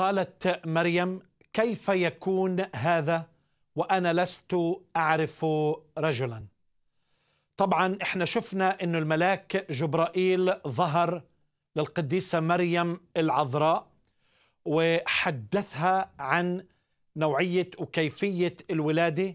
قالت مريم كيف يكون هذا وانا لست اعرف رجلا طبعا احنا شفنا انه الملاك جبرائيل ظهر للقديسه مريم العذراء وحدثها عن نوعيه وكيفيه الولاده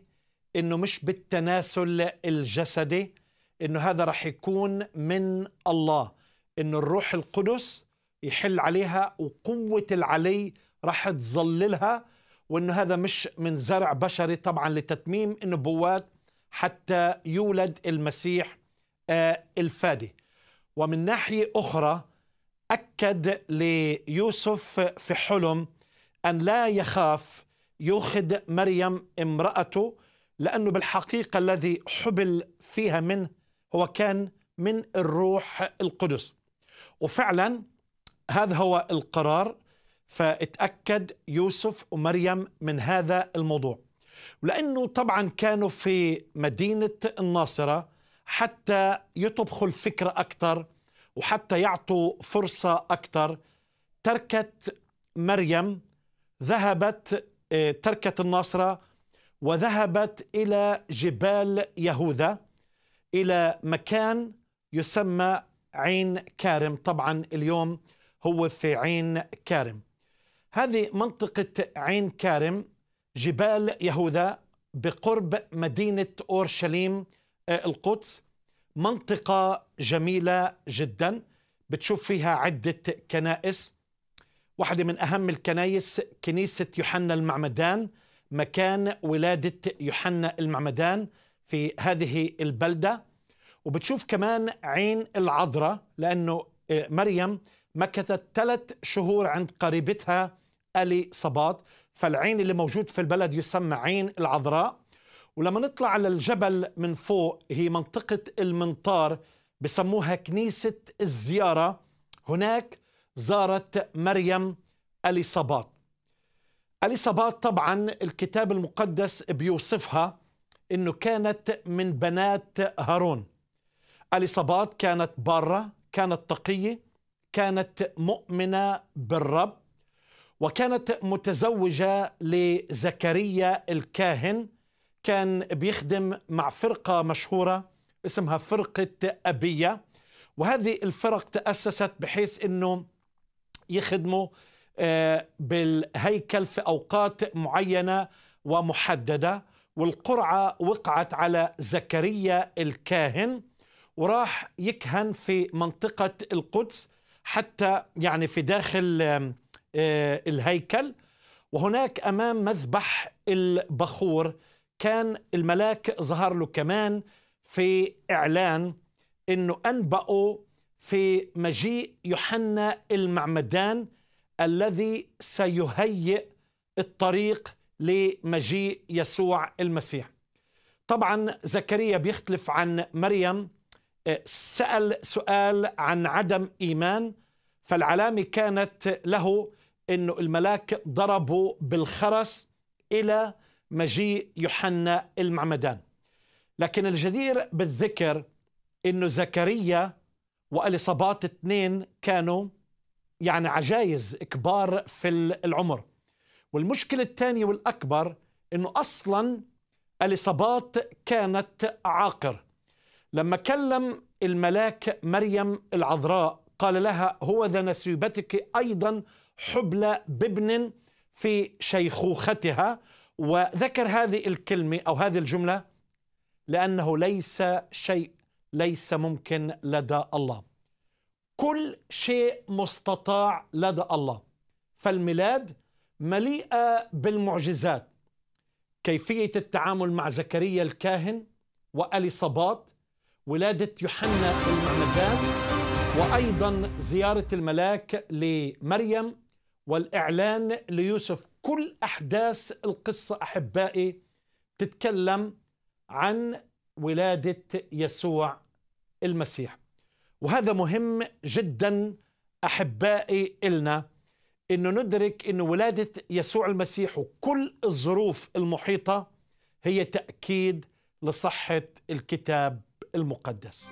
انه مش بالتناسل الجسدي انه هذا رح يكون من الله انه الروح القدس يحل عليها وقوة العلي راح تظللها وأن هذا مش من زرع بشري طبعا لتتميم النبوات حتى يولد المسيح آه، الفادي ومن ناحية أخرى أكد ليوسف في حلم أن لا يخاف يوخد مريم امرأته لأنه بالحقيقة الذي حبل فيها منه هو كان من الروح القدس وفعلا هذا هو القرار فاتأكد يوسف ومريم من هذا الموضوع ولأنه طبعا كانوا في مدينة الناصرة حتى يطبخوا الفكرة أكثر وحتى يعطوا فرصة أكثر تركت مريم ذهبت آه، تركت الناصرة وذهبت إلى جبال يهوذا إلى مكان يسمى عين كارم طبعا اليوم هو في عين كارم هذه منطقة عين كارم جبال يهوذا بقرب مدينة أورشليم آه، القدس منطقة جميلة جدا بتشوف فيها عدة كنائس واحدة من أهم الكنائس كنيسة يوحنا المعمدان مكان ولادة يوحنا المعمدان في هذه البلدة وبتشوف كمان عين العذراء لأنه آه، مريم مكثت ثلاث شهور عند قريبتها الي صباط فالعين اللي موجود في البلد يسمى عين العذراء ولما نطلع على الجبل من فوق هي منطقة المنطار بسموها كنيسة الزيارة هناك زارت مريم ألي صباط ألي صباط طبعا الكتاب المقدس بيوصفها أنه كانت من بنات هارون ألي صباط كانت بارة كانت تقية كانت مؤمنه بالرب وكانت متزوجه لزكريا الكاهن كان بيخدم مع فرقه مشهوره اسمها فرقه ابيه وهذه الفرق تاسست بحيث انه يخدموا آه، بالهيكل في اوقات معينه ومحدده والقرعه وقعت على زكريا الكاهن وراح يكهن في منطقه القدس حتى يعني في داخل آه، الهيكل وهناك امام مذبح البخور كان الملاك ظهر له كمان في اعلان انه انبأوا في مجيء يوحنا المعمدان الذي سيهيئ الطريق لمجيء يسوع المسيح. طبعا زكريا بيختلف عن مريم سأل سؤال عن عدم إيمان فالعلامة كانت له أن الملاك ضربوا بالخرس إلى مجيء يوحنا المعمدان لكن الجدير بالذكر أنه زكريا وأليصابات اثنين كانوا يعني عجايز كبار في العمر والمشكلة الثانية والأكبر أنه أصلا أليصابات كانت عاقر لما كلم الملاك مريم العذراء قال لها هو ذا نسيبتك أيضا حبلى بابن في شيخوختها وذكر هذه الكلمة أو هذه الجملة لأنه ليس شيء ليس ممكن لدى الله كل شيء مستطاع لدى الله فالميلاد مليئة بالمعجزات كيفية التعامل مع زكريا الكاهن وأليصابات ولادة يوحنا المعمدان وأيضا زيارة الملاك لمريم والإعلان ليوسف كل أحداث القصة أحبائي تتكلم عن ولادة يسوع المسيح وهذا مهم جدا أحبائي إلنا أنه ندرك أن ولادة يسوع المسيح وكل الظروف المحيطة هي تأكيد لصحة الكتاب المقدس